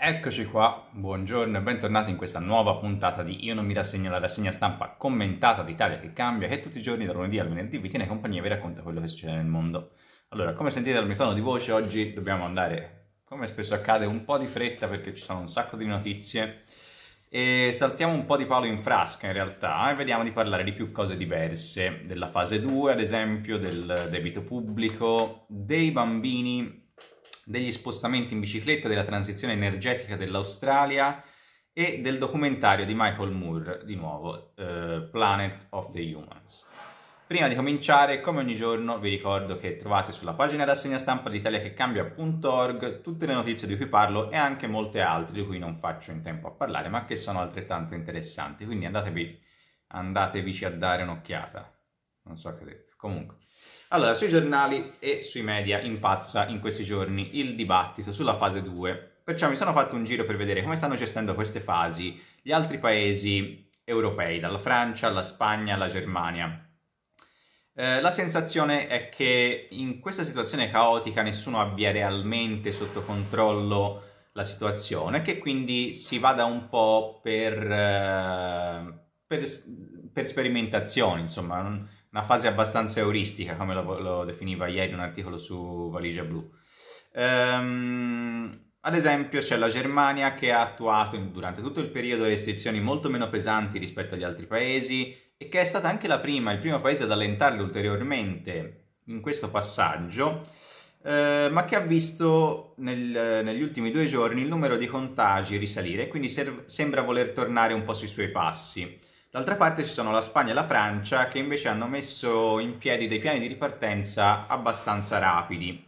Eccoci qua, buongiorno e bentornati in questa nuova puntata di Io non mi rassegno, la rassegna stampa commentata d'Italia che cambia, che tutti i giorni da lunedì al venerdì vi tiene compagnia e vi racconta quello che succede nel mondo. Allora, come sentite dal mio tono di voce, oggi dobbiamo andare, come spesso accade, un po' di fretta perché ci sono un sacco di notizie e saltiamo un po' di palo in frasca in realtà e vediamo di parlare di più cose diverse, della fase 2 ad esempio, del debito pubblico, dei bambini degli spostamenti in bicicletta, della transizione energetica dell'Australia e del documentario di Michael Moore, di nuovo, uh, Planet of the Humans. Prima di cominciare, come ogni giorno, vi ricordo che trovate sulla pagina rassegna stampa d'italiachecambia.org tutte le notizie di cui parlo e anche molte altre di cui non faccio in tempo a parlare, ma che sono altrettanto interessanti, quindi andatevi, andatevici a dare un'occhiata. Non so che ho detto. Comunque. Allora, sui giornali e sui media impazza in questi giorni il dibattito sulla fase 2, perciò mi sono fatto un giro per vedere come stanno gestendo queste fasi gli altri paesi europei, dalla Francia alla Spagna alla Germania. Eh, la sensazione è che in questa situazione caotica nessuno abbia realmente sotto controllo la situazione, che quindi si vada un po' per, eh, per, per sperimentazione, insomma. Non, una fase abbastanza euristica, come lo, lo definiva ieri un articolo su Valigia Blu. Ehm, ad esempio c'è la Germania che ha attuato durante tutto il periodo restrizioni molto meno pesanti rispetto agli altri paesi e che è stata anche la prima, il primo paese ad allentarle ulteriormente in questo passaggio, eh, ma che ha visto nel, negli ultimi due giorni il numero di contagi risalire e quindi ser- sembra voler tornare un po' sui suoi passi. D'altra parte ci sono la Spagna e la Francia che invece hanno messo in piedi dei piani di ripartenza abbastanza rapidi,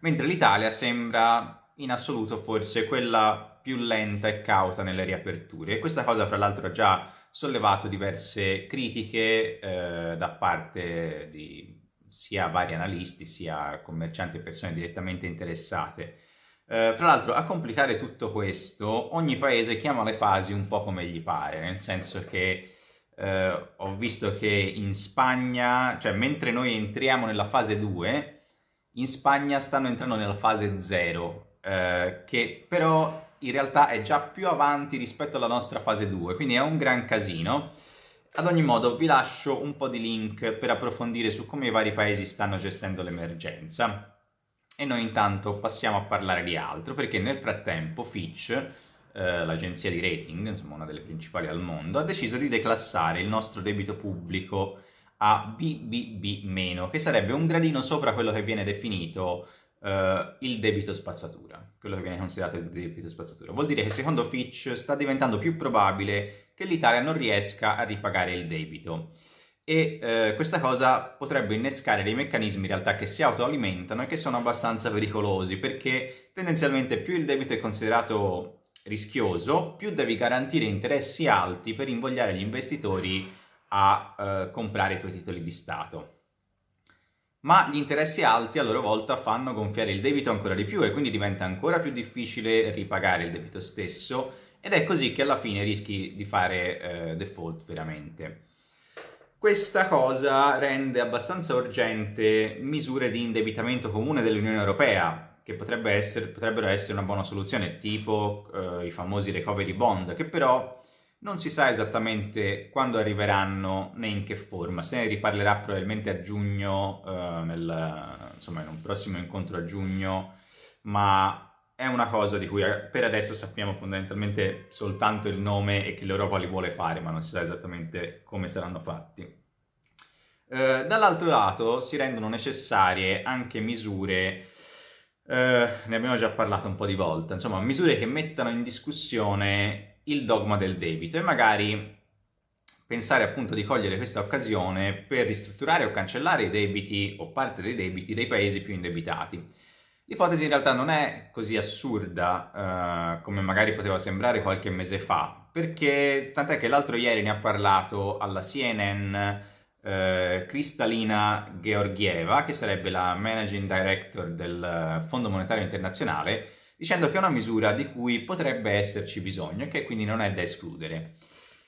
mentre l'Italia sembra in assoluto forse quella più lenta e cauta nelle riaperture e questa cosa fra l'altro ha già sollevato diverse critiche eh, da parte di sia vari analisti sia commercianti e persone direttamente interessate. Eh, fra l'altro, a complicare tutto questo, ogni paese chiama le fasi un po' come gli pare, nel senso che eh, ho visto che in Spagna, cioè mentre noi entriamo nella fase 2, in Spagna stanno entrando nella fase 0, eh, che però in realtà è già più avanti rispetto alla nostra fase 2, quindi è un gran casino. Ad ogni modo vi lascio un po' di link per approfondire su come i vari paesi stanno gestendo l'emergenza. E noi intanto passiamo a parlare di altro perché nel frattempo Fitch, eh, l'agenzia di rating, insomma una delle principali al mondo, ha deciso di declassare il nostro debito pubblico a BBB-, che sarebbe un gradino sopra quello che viene definito eh, il debito spazzatura, quello che viene considerato il debito spazzatura. Vuol dire che secondo Fitch sta diventando più probabile che l'Italia non riesca a ripagare il debito e eh, questa cosa potrebbe innescare dei meccanismi in realtà che si autoalimentano e che sono abbastanza pericolosi perché tendenzialmente più il debito è considerato rischioso, più devi garantire interessi alti per invogliare gli investitori a eh, comprare i tuoi titoli di Stato. Ma gli interessi alti a loro volta fanno gonfiare il debito ancora di più e quindi diventa ancora più difficile ripagare il debito stesso ed è così che alla fine rischi di fare eh, default veramente. Questa cosa rende abbastanza urgente misure di indebitamento comune dell'Unione Europea, che potrebbe essere, potrebbero essere una buona soluzione, tipo eh, i famosi recovery bond, che però non si sa esattamente quando arriveranno né in che forma. Se ne riparlerà probabilmente a giugno, eh, nel, insomma in un prossimo incontro a giugno, ma è una cosa di cui eh, per adesso sappiamo fondamentalmente soltanto il nome e che l'Europa li vuole fare, ma non si sa esattamente come saranno fatti. Eh, dall'altro lato si rendono necessarie anche misure, eh, ne abbiamo già parlato un po' di volte, insomma misure che mettano in discussione il dogma del debito e magari pensare appunto di cogliere questa occasione per ristrutturare o cancellare i debiti o parte dei debiti dei paesi più indebitati. L'ipotesi in realtà non è così assurda eh, come magari poteva sembrare qualche mese fa, perché tant'è che l'altro ieri ne ha parlato alla CNN eh, Kristalina Georgieva, che sarebbe la Managing Director del eh, Fondo Monetario Internazionale, dicendo che è una misura di cui potrebbe esserci bisogno e che quindi non è da escludere.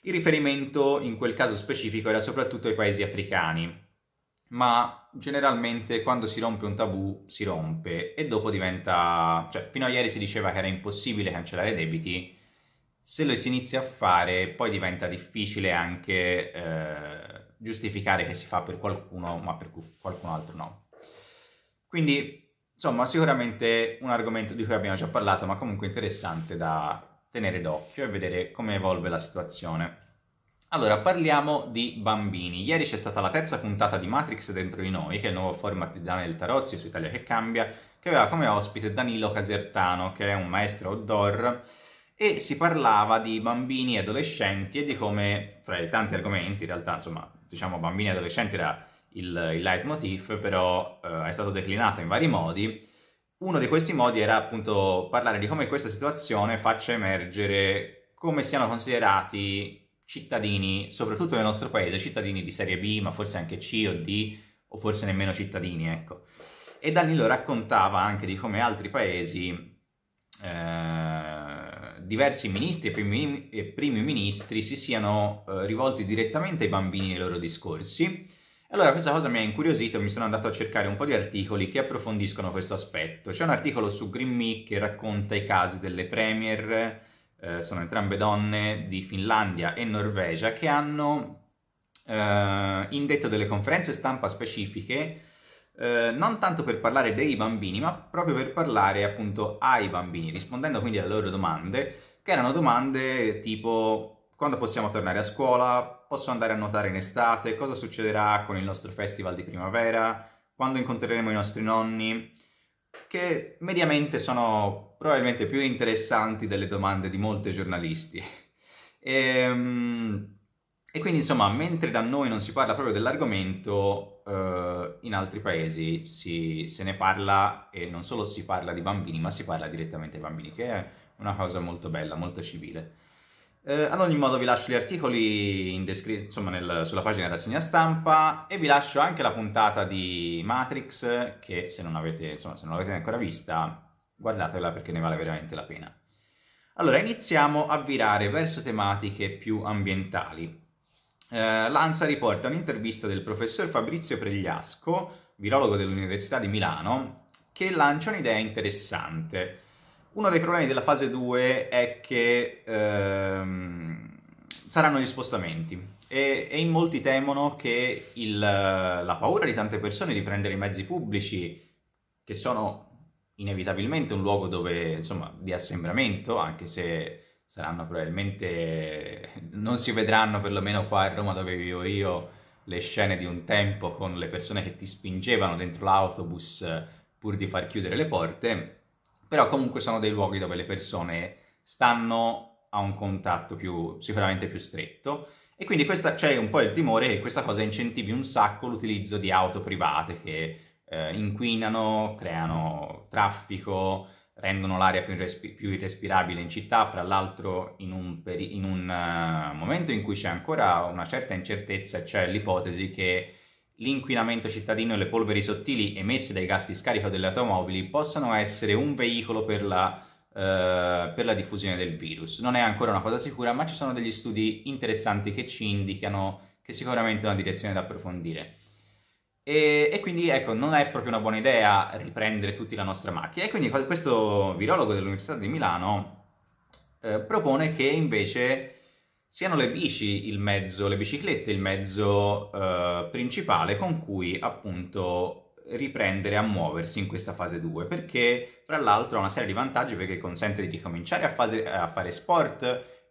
Il riferimento in quel caso specifico era soprattutto ai paesi africani, ma generalmente quando si rompe un tabù si rompe e dopo diventa... cioè fino a ieri si diceva che era impossibile cancellare i debiti, se lo si inizia a fare poi diventa difficile anche eh, giustificare che si fa per qualcuno ma per qualcun altro no. Quindi insomma sicuramente un argomento di cui abbiamo già parlato ma comunque interessante da tenere d'occhio e vedere come evolve la situazione. Allora, parliamo di bambini. Ieri c'è stata la terza puntata di Matrix dentro di noi, che è il nuovo format di Daniel Tarozzi su Italia che cambia, che aveva come ospite Danilo Casertano, che è un maestro outdoor, e si parlava di bambini e adolescenti e di come, tra i tanti argomenti, in realtà, insomma, diciamo bambini e adolescenti era il, il leitmotiv, però eh, è stato declinato in vari modi. Uno di questi modi era appunto parlare di come questa situazione faccia emergere come siano considerati cittadini, soprattutto nel nostro paese, cittadini di serie B, ma forse anche C o D, o forse nemmeno cittadini, ecco. E Danilo raccontava anche di come altri paesi, eh, diversi ministri e primi, e primi, ministri si siano eh, rivolti direttamente ai bambini nei loro discorsi. Allora questa cosa mi ha incuriosito e mi sono andato a cercare un po' di articoli che approfondiscono questo aspetto. C'è un articolo su Green Me che racconta i casi delle premier, eh, sono entrambe donne di Finlandia e Norvegia, che hanno eh, indetto delle conferenze stampa specifiche eh, non tanto per parlare dei bambini, ma proprio per parlare appunto ai bambini, rispondendo quindi alle loro domande, che erano domande tipo quando possiamo tornare a scuola, posso andare a nuotare in estate, cosa succederà con il nostro festival di primavera, quando incontreremo i nostri nonni, che mediamente sono probabilmente più interessanti delle domande di molti giornalisti. E, ehm, e quindi, insomma, mentre da noi non si parla proprio dell'argomento, eh, in altri paesi si, se ne parla e non solo si parla di bambini, ma si parla direttamente ai bambini, che è una cosa molto bella, molto civile. Eh, ad ogni modo vi lascio gli articoli descri- insomma, nel, sulla pagina rassegna stampa e vi lascio anche la puntata di Matrix che se non, avete, insomma, se non l'avete ancora vista guardatela perché ne vale veramente la pena. Allora iniziamo a virare verso tematiche più ambientali. Eh, L'ANSA riporta un'intervista del professor Fabrizio Pregliasco, virologo dell'Università di Milano, che lancia un'idea interessante uno dei problemi della fase 2 è che ehm, saranno gli spostamenti e, e, in molti temono che il, la paura di tante persone di prendere i mezzi pubblici, che sono inevitabilmente un luogo dove, insomma, di assembramento, anche se saranno probabilmente, non si vedranno perlomeno qua a Roma dove vivo io, le scene di un tempo con le persone che ti spingevano dentro l'autobus eh, pur di far chiudere le porte, però comunque sono dei luoghi dove le persone stanno a un contatto più, sicuramente più stretto e quindi questa, c'è un po' il timore che questa cosa incentivi un sacco l'utilizzo di auto private che eh, inquinano, creano traffico, rendono l'aria più, respi- più, irrespirabile in città, fra l'altro in un, peri- in un uh, momento in cui c'è ancora una certa incertezza, c'è cioè l'ipotesi che l'inquinamento cittadino e le polveri sottili emesse dai gas di scarico delle automobili possono essere un veicolo per la, eh, per la diffusione del virus. Non è ancora una cosa sicura, ma ci sono degli studi interessanti che ci indicano che sicuramente è una direzione da approfondire. E, e, quindi ecco, non è proprio una buona idea riprendere tutti la nostra macchina. E quindi questo virologo dell'Università di Milano eh, propone che invece siano le bici il mezzo, le biciclette il mezzo eh, principale con cui appunto riprendere a muoversi in questa fase 2 perché fra l'altro ha una serie di vantaggi perché consente di ricominciare a, fase, a fare sport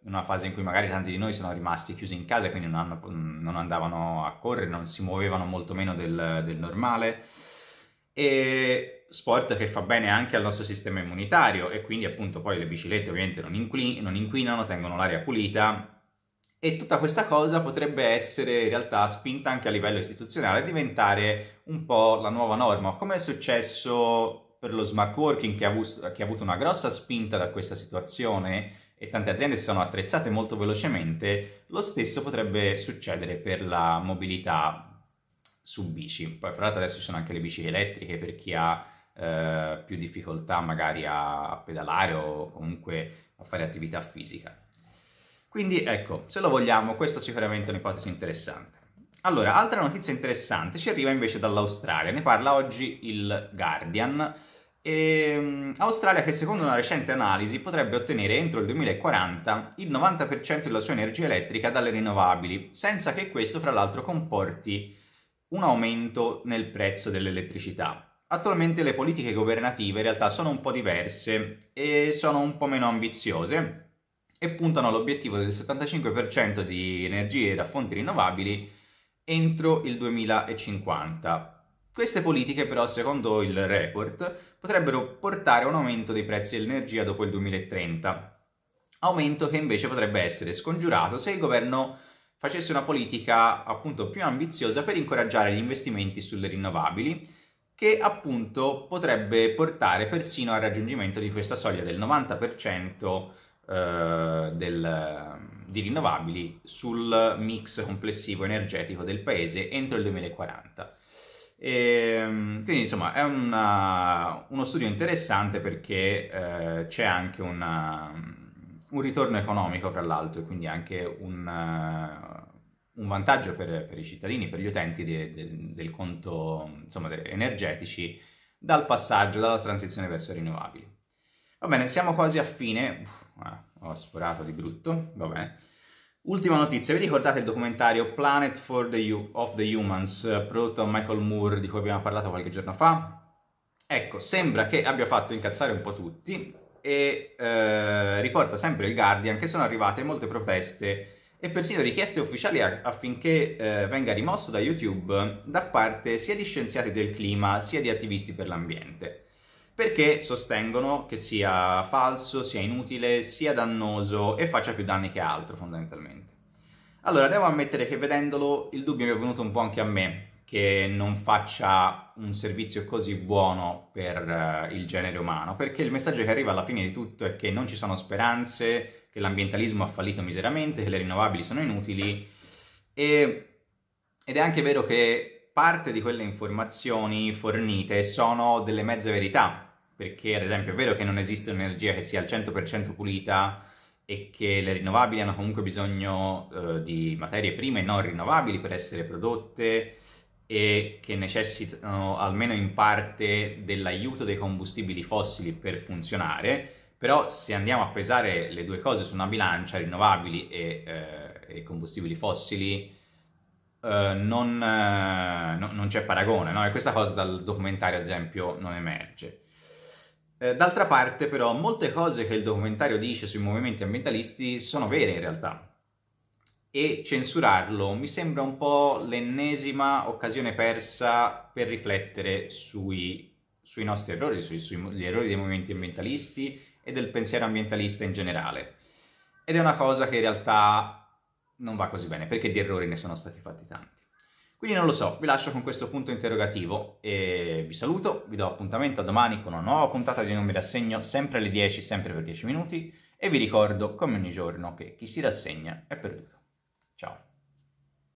in una fase in cui magari tanti di noi sono rimasti chiusi in casa quindi non, hanno, non, andavano a correre, non si muovevano molto meno del, del normale e sport che fa bene anche al nostro sistema immunitario e quindi appunto poi le biciclette ovviamente non, inquin- non inquinano, tengono l'aria pulita e tutta questa cosa potrebbe essere in realtà spinta anche a livello istituzionale a diventare un po' la nuova norma, come è successo per lo smart working che ha, avuto, che ha avuto una grossa spinta da questa situazione e tante aziende si sono attrezzate molto velocemente, lo stesso potrebbe succedere per la mobilità su bici. Poi fra l'altro adesso ci sono anche le bici elettriche per chi ha eh, più difficoltà magari a, a pedalare o comunque a fare attività fisica. Quindi ecco, se lo vogliamo, questa è sicuramente un'ipotesi interessante. Allora, altra notizia interessante ci arriva invece dall'Australia, ne parla oggi il Guardian. E, ehm, Australia che secondo una recente analisi potrebbe ottenere entro il 2040 il 90% della sua energia elettrica dalle rinnovabili, senza che questo fra l'altro comporti un aumento nel prezzo dell'elettricità. Attualmente le politiche governative in realtà sono un po' diverse e sono un po' meno ambiziose e puntano all'obiettivo del 75% di energie da fonti rinnovabili entro il 2050. Queste politiche però, secondo il report, potrebbero portare a un aumento dei prezzi dell'energia dopo il 2030, aumento che invece potrebbe essere scongiurato se il governo facesse una politica appunto più ambiziosa per incoraggiare gli investimenti sulle rinnovabili, che appunto potrebbe portare persino al raggiungimento di questa soglia del 90% eh, del, di rinnovabili sul mix complessivo energetico del paese entro il 2040. E, ehm, quindi insomma è una, uno studio interessante perché eh, c'è anche una, un ritorno economico fra l'altro e quindi anche un, un vantaggio per, per, i cittadini, per gli utenti de, de, del conto insomma, de, energetici dal passaggio, dalla transizione verso rinnovabili. Va bene, siamo quasi a fine. Uff, ah, ho sforato di brutto, va bene. Ultima notizia, vi ricordate il documentario Planet for the U- of the Humans prodotto da Michael Moore di cui abbiamo parlato qualche giorno fa? Ecco, sembra che abbia fatto incazzare un po' tutti e eh, riporta sempre il Guardian che sono arrivate molte proteste e persino richieste ufficiali affinché eh, venga rimosso da YouTube da parte sia di scienziati del clima sia di attivisti per l'ambiente perché sostengono che sia falso, sia inutile, sia dannoso e faccia più danni che altro fondamentalmente. Allora, devo ammettere che vedendolo il dubbio mi è venuto un po' anche a me che non faccia un servizio così buono per uh, il genere umano, perché il messaggio che arriva alla fine di tutto è che non ci sono speranze, che l'ambientalismo ha fallito miseramente, che le rinnovabili sono inutili e, ed è anche vero che parte di quelle informazioni fornite sono delle mezze verità, perché ad esempio è vero che non esiste un'energia che sia al 100% pulita e che le rinnovabili hanno comunque bisogno eh, di materie prime non rinnovabili per essere prodotte e che necessitano almeno in parte dell'aiuto dei combustibili fossili per funzionare, però se andiamo a pesare le due cose su una bilancia, rinnovabili e, eh, e combustibili fossili, Uh, non, uh, no, non, c'è paragone, no? e questa cosa dal documentario ad esempio non emerge. Eh, d'altra parte però molte cose che il documentario dice sui movimenti ambientalisti sono vere in realtà e censurarlo mi sembra un po' l'ennesima occasione persa per riflettere sui, sui nostri errori, sugli errori dei movimenti ambientalisti e del pensiero ambientalista in generale. Ed è una cosa che in realtà non va così bene perché di errori ne sono stati fatti tanti. Quindi non lo so, vi lascio con questo punto interrogativo e vi saluto, vi do appuntamento a domani con una nuova puntata di Non mi rassegno, sempre alle 10, sempre per 10 minuti e vi ricordo, come ogni giorno, che chi si rassegna è perduto. Ciao!